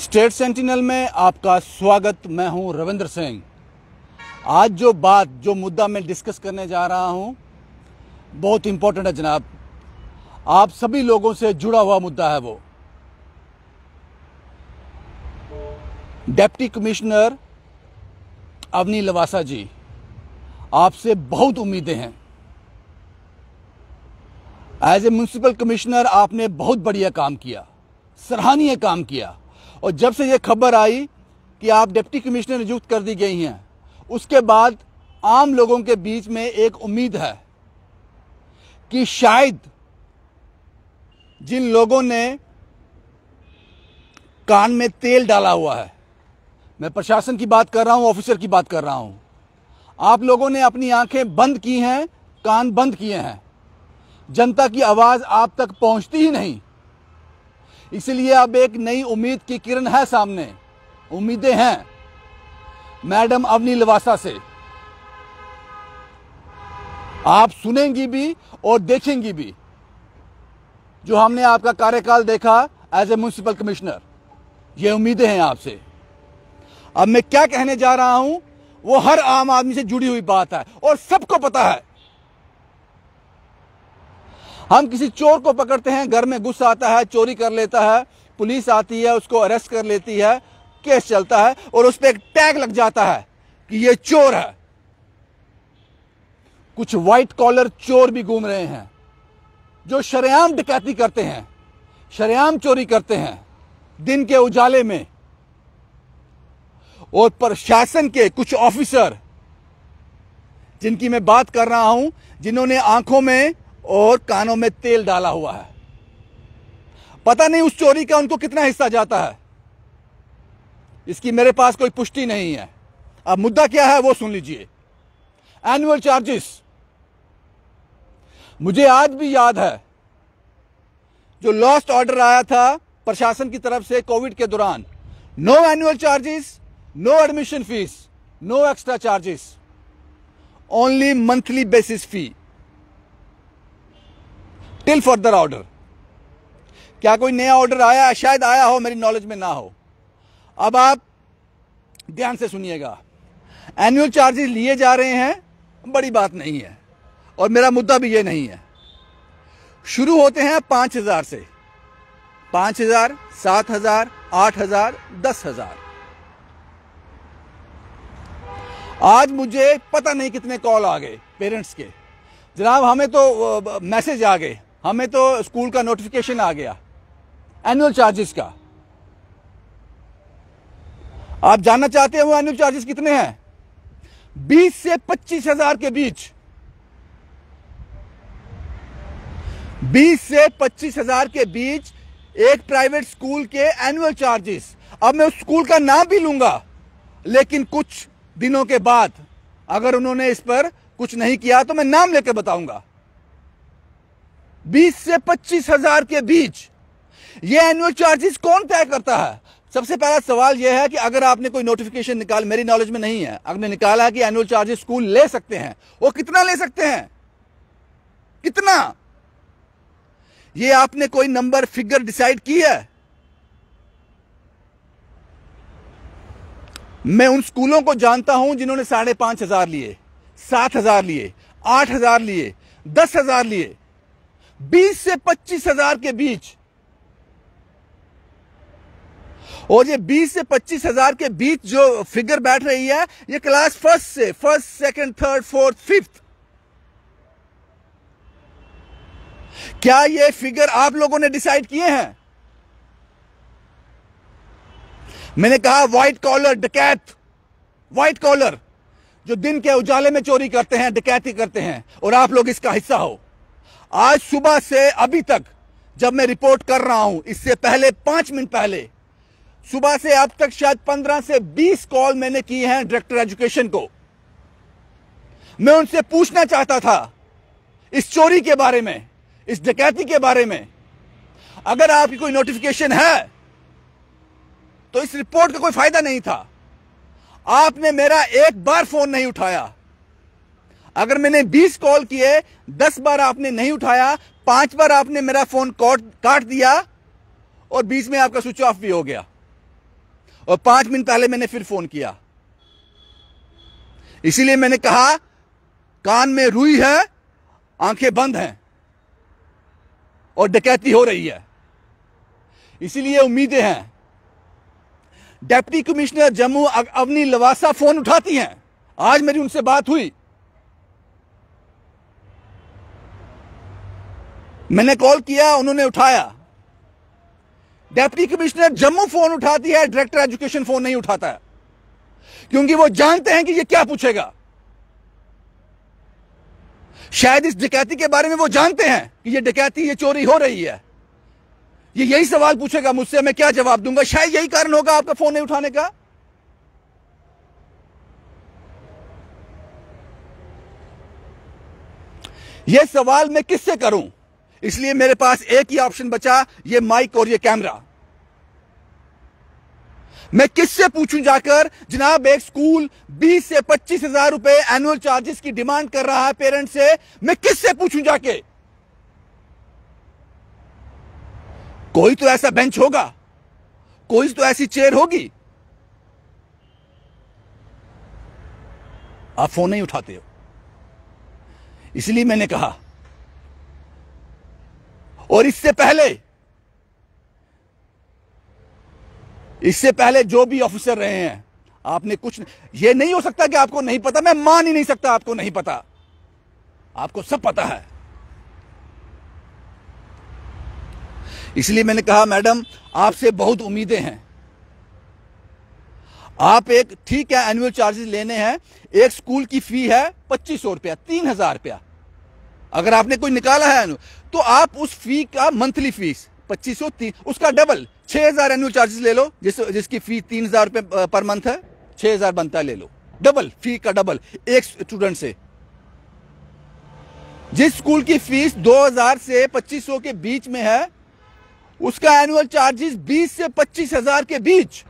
state sentinel में आपका स्वागत मैं हूं रविंद्र सिंह आज जो बात जो मुद्दा मैं डिस्कस करने जा रहा हूं बहुत इंपॉर्टेंट है जनाब आप सभी लोगों से जुड़ा हुआ मुद्दा है वो डेप्टी कमिश्नर अवनी लवासा जी आपसे बहुत उम्मीदें हैं एज ए म्यूनसिपल कमिश्नर आपने बहुत बढ़िया काम किया सराहनीय काम किया और जब से ये खबर आई कि आप डिप्टी कमिश्नर नियुक्त कर दी गई हैं उसके बाद आम लोगों के बीच में एक उम्मीद है कि शायद जिन लोगों ने कान में तेल डाला हुआ है मैं प्रशासन की बात कर रहा हूं ऑफिसर की बात कर रहा हूं आप लोगों ने अपनी आंखें बंद की हैं कान बंद किए हैं जनता की आवाज आप तक पहुंचती ही नहीं इसलिए अब एक नई उम्मीद की किरण है सामने उम्मीदें हैं मैडम अवनी लवासा से आप सुनेंगी भी और देखेंगी भी जो हमने आपका कार्यकाल देखा एज ए म्यूनिसिपल कमिश्नर ये उम्मीदें हैं आपसे अब मैं क्या कहने जा रहा हूं वो हर आम आदमी से जुड़ी हुई बात है और सबको पता है हम किसी चोर को पकड़ते हैं घर में गुस्सा आता है चोरी कर लेता है पुलिस आती है उसको अरेस्ट कर लेती है केस चलता है और उस पर एक टैग लग जाता है कि ये चोर है कुछ व्हाइट कॉलर चोर भी घूम रहे हैं जो शरेआम डकैती करते हैं शरेआम चोरी करते हैं दिन के उजाले में और प्रशासन के कुछ ऑफिसर जिनकी मैं बात कर रहा हूं जिन्होंने आंखों में और कानों में तेल डाला हुआ है पता नहीं उस चोरी का उनको कितना हिस्सा जाता है इसकी मेरे पास कोई पुष्टि नहीं है अब मुद्दा क्या है वो सुन लीजिए एनुअल चार्जेस मुझे आज भी याद है जो लॉस्ट ऑर्डर आया था प्रशासन की तरफ से कोविड के दौरान no annual charges no admission fees no extra charges only monthly basis fee till further order क्या कोई नया ऑर्डर आया शायद आया हो मेरी नॉलेज में ना हो अब आप ध्यान से सुनिएगा एनुअल चार्जेस लिए जा रहे हैं बड़ी बात नहीं है और मेरा मुद्दा भी ये नहीं है शुरू होते हैं पांच हज़ार से पांच हज़ार सात हज़ार आठ हज़ार दस हज़ार आज मुझे पता नहीं कितने कॉल आ गए पेरेंट्स के जनाब हमें तो मैसेज आ गए हमें तो स्कूल का नोटिफिकेशन आ गया एनुअल चार्जेस का आप जानना चाहते हैं वो एनुअल चार्जेस कितने हैं बीस से पच्चीस हजार के बीच बीस से पच्चीस हजार के बीच एक प्राइवेट स्कूल के एनुअल चार्जेस अब मैं उस स्कूल का नाम भी लूंगा लेकिन कुछ दिनों के बाद अगर उन्होंने इस पर कुछ नहीं किया तो मैं नाम लेकर बताऊंगा बीस से पच्चीस हजार के बीच ये एनुअल चार्जेस कौन तय करता है सबसे पहला सवाल यह है कि अगर आपने कोई नोटिफिकेशन निकाल मेरी नॉलेज में नहीं है आपने निकाला कि एनुअल चार्जेस स्कूल ले सकते हैं वो कितना ले सकते हैं कितना ये आपने कोई नंबर फिगर डिसाइड की है मैं उन स्कूलों को जानता हूं जिन्होंने साढ़े पांच हजार लिए सात हजार लिए आठ हजार लिए दस हजार लिए बीस से पच्चीस हजार के बीच और ये 20 से पच्चीस हजार के बीच जो फिगर बैठ रही है ये क्लास फर्स्ट से first second third fourth fifth क्या ये फिगर आप लोगों ने डिसाइड किए हैं मैंने कहा व्हाइट कॉलर डकैत व्हाइट कॉलर जो दिन के उजाले में चोरी करते हैं डकैती करते हैं और आप लोग इसका हिस्सा हो आज सुबह से अभी तक जब मैं रिपोर्ट कर रहा हूं इससे पहले पांच मिनट पहले सुबह से अब तक शायद पंद्रह से बीस कॉल मैंने की हैं डायरेक्टर एजुकेशन को मैं उनसे पूछना चाहता था इस चोरी के बारे में इस डकैती के बारे में अगर आपकी कोई नोटिफिकेशन है तो इस रिपोर्ट का कोई फायदा नहीं था आपने मेरा एक बार फोन नहीं उठाया अगर मैंने 20 कॉल किए 10 बार आपने नहीं उठाया पांच बार आपने मेरा फोन काट दिया और बीच में आपका स्विच ऑफ भी हो गया और पांच मिनट पहले मैंने फिर फोन किया इसीलिए मैंने कहा कान में रुई है आंखें बंद हैं और डकैती हो रही है इसीलिए उम्मीदें हैं deputy commissioner Jammu Avni Lavasa phone उठाती हैं आज मेरी उनसे बात हुई मैंने कॉल किया उन्होंने उठाया डेप्टी कमिश्नर जम्मू फोन उठाती है डायरेक्टर एजुकेशन फोन नहीं उठाता है क्योंकि वो जानते हैं कि ये क्या पूछेगा शायद इस डकैती के बारे में वो जानते हैं कि ये डकैती ये चोरी हो रही है ये यही सवाल पूछेगा मुझसे मैं क्या जवाब दूंगा शायद यही कारण होगा आपका फोन नहीं उठाने का यह सवाल मैं किससे करूं इसलिए मेरे पास एक ही ऑप्शन बचा ये माइक और ये कैमरा मैं किससे पूछूं जाकर जनाब एक स्कूल 20 से पच्चीस हजार रुपए एनुअल चार्जेस की डिमांड कर रहा है पेरेंट्स से मैं किससे पूछूं जाके कोई तो ऐसा बेंच होगा कोई तो ऐसी चेयर होगी आप फोन नहीं उठाते हो इसलिए मैंने कहा और इससे पहले इससे पहले जो भी ऑफिसर रहे हैं आपने कुछ ये नहीं हो सकता कि आपको नहीं पता मैं मान ही नहीं सकता आपको नहीं पता आपको सब पता है इसलिए मैंने कहा मैडम आपसे बहुत उम्मीदें हैं आप एक ठीक है एनुअल चार्जेस लेने हैं एक स्कूल की फी है पच्चीस सौ रुपया तीन हजार रुपया अगर आपने कोई निकाला है तो आप उस फी का मंथली फीस पच्चीस सौ उसका डबल छह हजार एनुअल चार्जेस ले लो जिस जिसकी फी तीन हजार रुपए पर मंथ है छह हजार बनता है ले लो डबल फी का डबल एक स्टूडेंट से जिस स्कूल की फीस 2000 से 2500 के बीच में है उसका एनुअल चार्जेस 20 से 25000 के बीच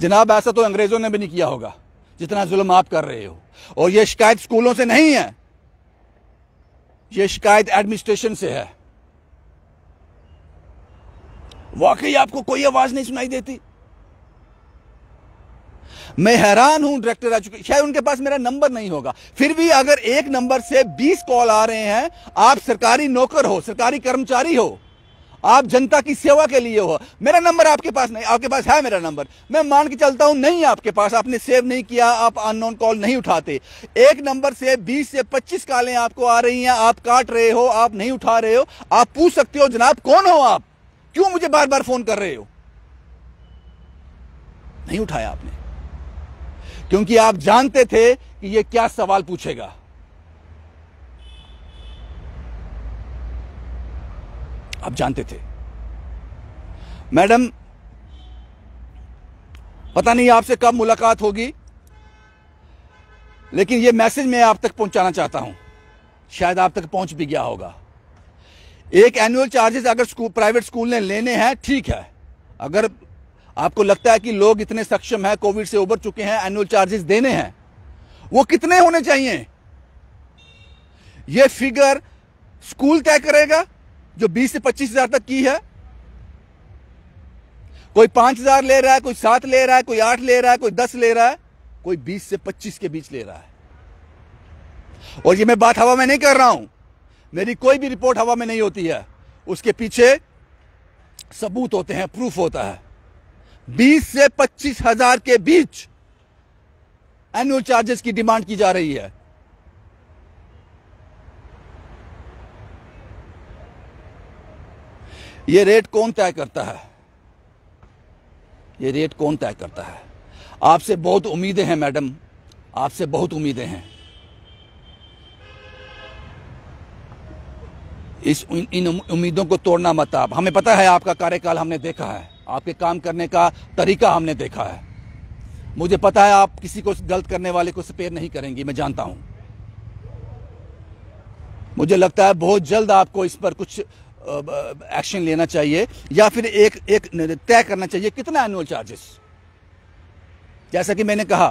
जनाब ऐसा तो अंग्रेजों ने भी नहीं किया होगा जितना जुल्म आप कर रहे हो और ये शिकायत स्कूलों से नहीं है ये शिकायत एडमिनिस्ट्रेशन से है वाकई आपको कोई आवाज नहीं सुनाई देती मैं हैरान हूं डायरेक्टर एजुकेशन शायद उनके पास मेरा नंबर नहीं होगा फिर भी अगर एक नंबर से बीस कॉल आ रहे हैं आप सरकारी नौकर हो सरकारी कर्मचारी हो आप जनता की सेवा के लिए हो मेरा नंबर आपके पास नहीं आपके पास है मेरा नंबर मैं मान के चलता हूं नहीं आपके पास आपने सेव नहीं किया आप अननोन कॉल नहीं उठाते एक नंबर से 20 से 25 कॉलें आपको आ रही हैं आप काट रहे हो आप नहीं उठा रहे हो आप पूछ सकते हो जनाब कौन हो आप क्यों मुझे बार बार फोन कर रहे हो नहीं उठाया आपने क्योंकि आप जानते थे कि यह क्या सवाल पूछेगा आप जानते थे मैडम पता नहीं आपसे कब मुलाकात होगी लेकिन यह मैसेज मैं आप तक पहुंचाना चाहता हूं शायद आप तक पहुंच भी गया होगा एक एनुअल चार्जेस अगर स्कूल प्राइवेट स्कूल ने लेने हैं ठीक है अगर आपको लगता है कि लोग इतने सक्षम हैं कोविड से उबर चुके हैं एनुअल चार्जेस देने हैं वो कितने होने चाहिए ये फिगर स्कूल तय करेगा जो 20 से पच्चीस हजार तक की है कोई पांच हजार ले रहा है कोई सात ले रहा है कोई आठ ले रहा है कोई दस ले रहा है कोई बीस से पच्चीस के बीच ले रहा है और ये मैं बात हवा में नहीं कर रहा हूं मेरी कोई भी रिपोर्ट हवा में नहीं होती है उसके पीछे सबूत होते हैं प्रूफ होता है बीस से पच्चीस हजार के बीच एनुअल चार्जेस की डिमांड की जा रही है ये रेट कौन तय करता है ये रेट कौन तय करता है आपसे बहुत उम्मीदें हैं मैडम आपसे बहुत उम्मीदें हैं इस इन, इन उम्मीदों को तोड़ना मत आप हमें पता है आपका कार्यकाल हमने देखा है आपके काम करने का तरीका हमने देखा है मुझे पता है आप किसी को गलत करने वाले को स्पेयर नहीं करेंगी मैं जानता हूं मुझे लगता है बहुत जल्द आपको इस पर कुछ एक्शन लेना चाहिए या फिर एक एक तय करना चाहिए कितना एनुअल चार्जेस जैसा कि मैंने कहा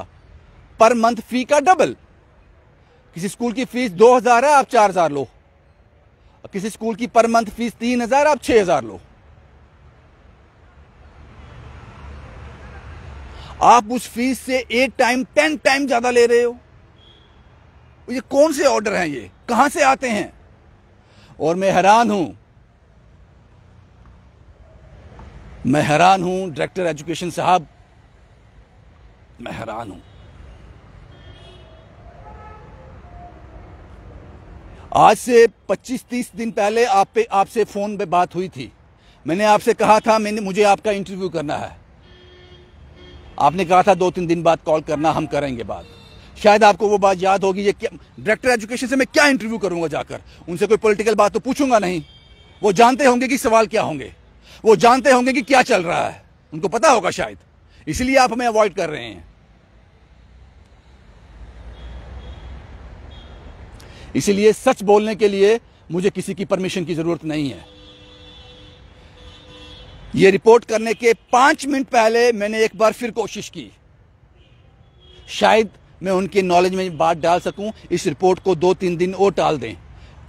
पर मंथ फी का डबल किसी स्कूल की फीस दो हजार है आप चार हजार लो किसी स्कूल की पर मंथ फीस तीन हजार आप छह हजार लो आप उस फीस से एट टाइम टेन टाइम ज्यादा ले रहे हो ये कौन से ऑर्डर हैं ये कहां से आते हैं और मैं हैरान हूं मैं हैरान हूं डायरेक्टर एजुकेशन साहब मैं हैरान हूं आज से 25-30 दिन पहले आप पे आपसे फोन पे बात हुई थी मैंने आपसे कहा था मैंने मुझे आपका इंटरव्यू करना है आपने कहा था दो तीन दिन बाद कॉल करना हम करेंगे बात शायद आपको वो बात याद होगी ये डायरेक्टर एजुकेशन से मैं क्या इंटरव्यू करूंगा जाकर उनसे कोई पॉलिटिकल बात तो पूछूंगा नहीं वो जानते होंगे कि सवाल क्या होंगे वो जानते होंगे कि क्या चल रहा है उनको पता होगा शायद इसलिए आप हमें अवॉइड कर रहे हैं इसीलिए सच बोलने के लिए मुझे किसी की परमिशन की जरूरत नहीं है यह रिपोर्ट करने के पांच मिनट पहले मैंने एक बार फिर कोशिश की शायद मैं उनके नॉलेज में बात डाल सकूं इस रिपोर्ट को दो तीन दिन और टाल दें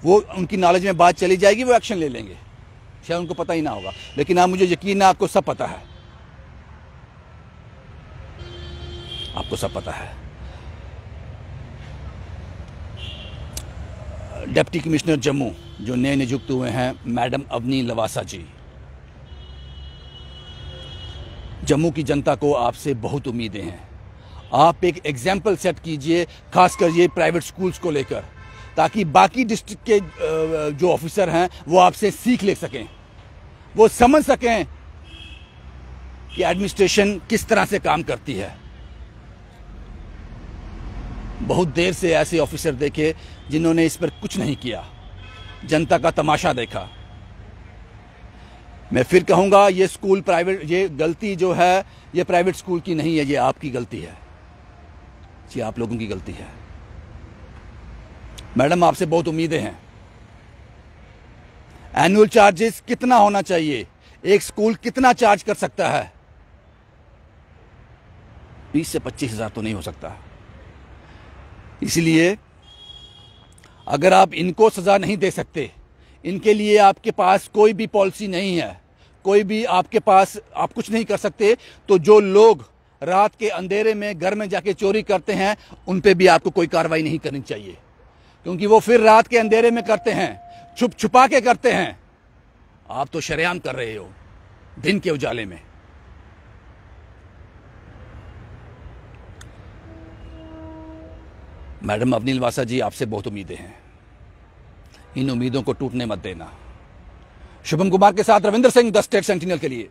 वो उनकी नॉलेज में बात चली जाएगी वो एक्शन ले लेंगे शायद उनको पता ही ना होगा लेकिन आप मुझे यकीन है आपको सब पता है आपको सब पता है डिप्टी कमिश्नर जम्मू जो नए नियुक्त हुए हैं मैडम अवनी लवासा जी जम्मू की जनता को आपसे बहुत उम्मीदें हैं आप एक एग्जाम्पल सेट कीजिए खासकर ये प्राइवेट स्कूल्स को लेकर ताकि बाकी डिस्ट्रिक्ट के जो ऑफिसर हैं वो आपसे सीख ले सकें वो समझ सकें कि एडमिनिस्ट्रेशन किस तरह से काम करती है बहुत देर से ऐसे ऑफिसर देखे जिन्होंने इस पर कुछ नहीं किया जनता का तमाशा देखा मैं फिर कहूंगा ये स्कूल प्राइवेट ये गलती जो है ये प्राइवेट स्कूल की नहीं है ये आपकी गलती है जी आप लोगों की गलती है मैडम आपसे बहुत उम्मीदें हैं एनुअल चार्जेस कितना होना चाहिए एक स्कूल कितना चार्ज कर सकता है बीस से पच्चीस हजार तो नहीं हो सकता इसलिए अगर आप इनको सज़ा नहीं दे सकते इनके लिए आपके पास कोई भी पॉलिसी नहीं है कोई भी आपके पास आप कुछ नहीं कर सकते तो जो लोग रात के अंधेरे में घर में जाके चोरी करते हैं उन पे भी आपको कोई कार्रवाई नहीं करनी चाहिए क्योंकि वो फिर रात के अंधेरे में करते हैं छुप छुपा के करते हैं आप तो शरेआम कर रहे हो दिन के उजाले में मैडम अवनील वासा जी आपसे बहुत उम्मीदें हैं इन उम्मीदों को टूटने मत देना शुभम कुमार के साथ Ravindra Singh the state sentinel के लिए